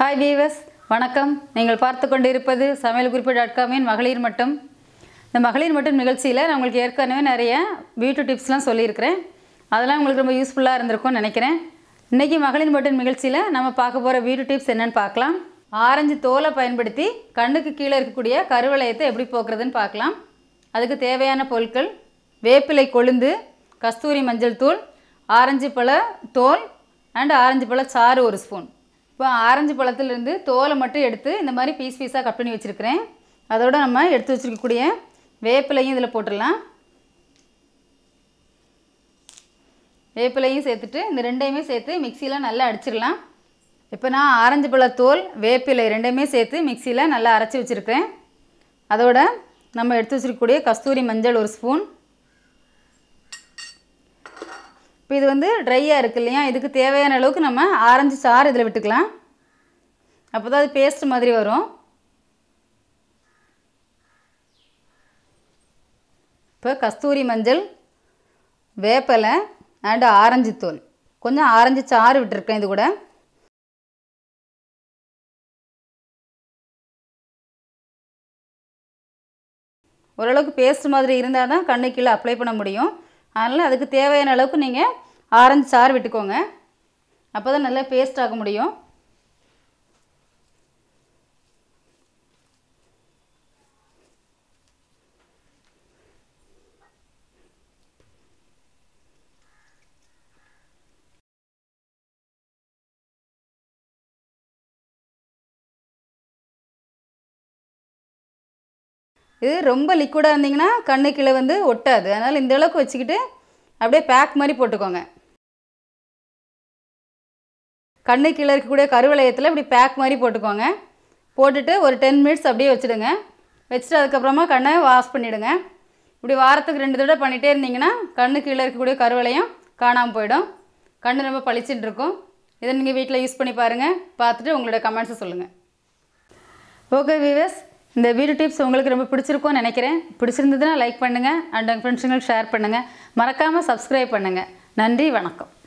hi viewers வணக்கம் நீங்கள் பார்த்து கொண்டு இருப்பது சமையல் குறிப்பு டாட் காமின் மகளிர் மட்டும் இந்த மகளிர் மட்டும் நிகழ்ச்சியில் நான் உங்களுக்கு ஏற்கனவே நிறைய பியூட்டி டிப்ஸ்லாம் சொல்லியிருக்கிறேன் அதெல்லாம் உங்களுக்கு ரொம்ப யூஸ்ஃபுல்லாக இருந்திருக்கும்னு நினைக்கிறேன் இன்றைக்கி மகளிர் மட்டும் நிகழ்ச்சியில் நம்ம பார்க்க போகிற பியூட்டி டிப்ஸ் என்னென்னு பார்க்கலாம் ஆரஞ்சு தோலை பயன்படுத்தி கண்ணுக்கு கீழே இருக்கக்கூடிய கருவளையத்தை எப்படி போக்குறதுன்னு பார்க்கலாம் அதுக்கு தேவையான பொருட்கள் வேப்பிலை கொழுந்து கஸ்தூரி மஞ்சள் தூள் ஆரஞ்சு பழ தோல் அண்ட் ஆரஞ்சு பழ சாறு ஒரு ஸ்பூன் இப்போ ஆரஞ்சு பழத்துலேருந்து தோலை மட்டும் எடுத்து இந்த மாதிரி பீஸ் பீஸாக கட் பண்ணி வச்சுருக்கிறேன் அதோடு நம்ம எடுத்து வச்சுருக்கக்கூடிய வேப்பிலையும் இதில் போட்டுடலாம் வேப்பிலையும் சேர்த்துட்டு இந்த ரெண்டையுமே சேர்த்து மிக்சியில் நல்லா அடிச்சிடலாம் இப்போ நான் ஆரஞ்சு பழத்தோல் வேப்பிலை ரெண்டையுமே சேர்த்து மிக்சியில் நல்லா அரைச்சி வச்சுருக்கேன் அதோட நம்ம எடுத்து வச்சுருக்கக்கூடிய கஸ்தூரி மஞ்சள் ஒரு ஸ்பூன் இப்போ இது வந்து ட்ரையாக இருக்குது இல்லையா இதுக்கு தேவையான அளவுக்கு நம்ம ஆரஞ்சு சாறு இதில் விட்டுக்கலாம் அப்போ தான் அது பேஸ்ட் மாதிரி வரும் இப்போ கஸ்தூரி மஞ்சள் வேப்பலை அண்டு ஆரஞ்சு தூள் கொஞ்சம் ஆரஞ்சு சாறு விட்டுருக்கேன் இது கூட ஓரளவுக்கு பேஸ்ட் மாதிரி இருந்தால் தான் கண்ணு கீழே அப்ளை பண்ண முடியும் அதனால் அதுக்கு தேவையான அளவுக்கு நீங்கள் ஆரஞ்சு சாறு விட்டுக்கோங்க அப்போ தான் நல்லா பேஸ்ட் ஆக முடியும் இது ரொம்ப லிக்விடாக இருந்தீங்கன்னா கண்ணு கீழே வந்து ஒட்டாது அதனால் இந்த அளவுக்கு வச்சுக்கிட்டு அப்படியே பேக் மாதிரி போட்டுக்கோங்க கண்ணு கீழே இருக்கக்கூடிய கருவளையத்தில் இப்படி பேக் மாதிரி போட்டுக்கோங்க போட்டுட்டு ஒரு டென் மினிட்ஸ் அப்படியே வச்சுடுங்க வச்சுட்டு அதுக்கப்புறமா கண்ணை வாஷ் பண்ணிவிடுங்க இப்படி வாரத்துக்கு ரெண்டு தடவை பண்ணிகிட்டே இருந்தீங்கன்னா கண்ணு கீழே இருக்கக்கூடிய கருவளையம் காணாமல் போயிடும் கண் ரொம்ப பளிச்சுட்டு இருக்கும் இதை நீங்கள் வீட்டில் யூஸ் பண்ணி பாருங்கள் பார்த்துட்டு உங்களோட கமெண்ட்ஸை சொல்லுங்கள் ஓகே விவேஸ் இந்த வீடியோ டிப்ஸ் உங்களுக்கு ரொம்ப பிடிச்சிருக்கும்னு நினைக்கிறேன் பிடிச்சிருந்ததுன்னா லைக் பண்ணுங்கள் அண்ட் உங்கள் ஃப்ரெண்ட்ஸுங்களுக்கு ஷேர் பண்ணுங்கள் மறக்காமல் சப்ஸ்கிரைப் பண்ணுங்கள் நன்றி வணக்கம்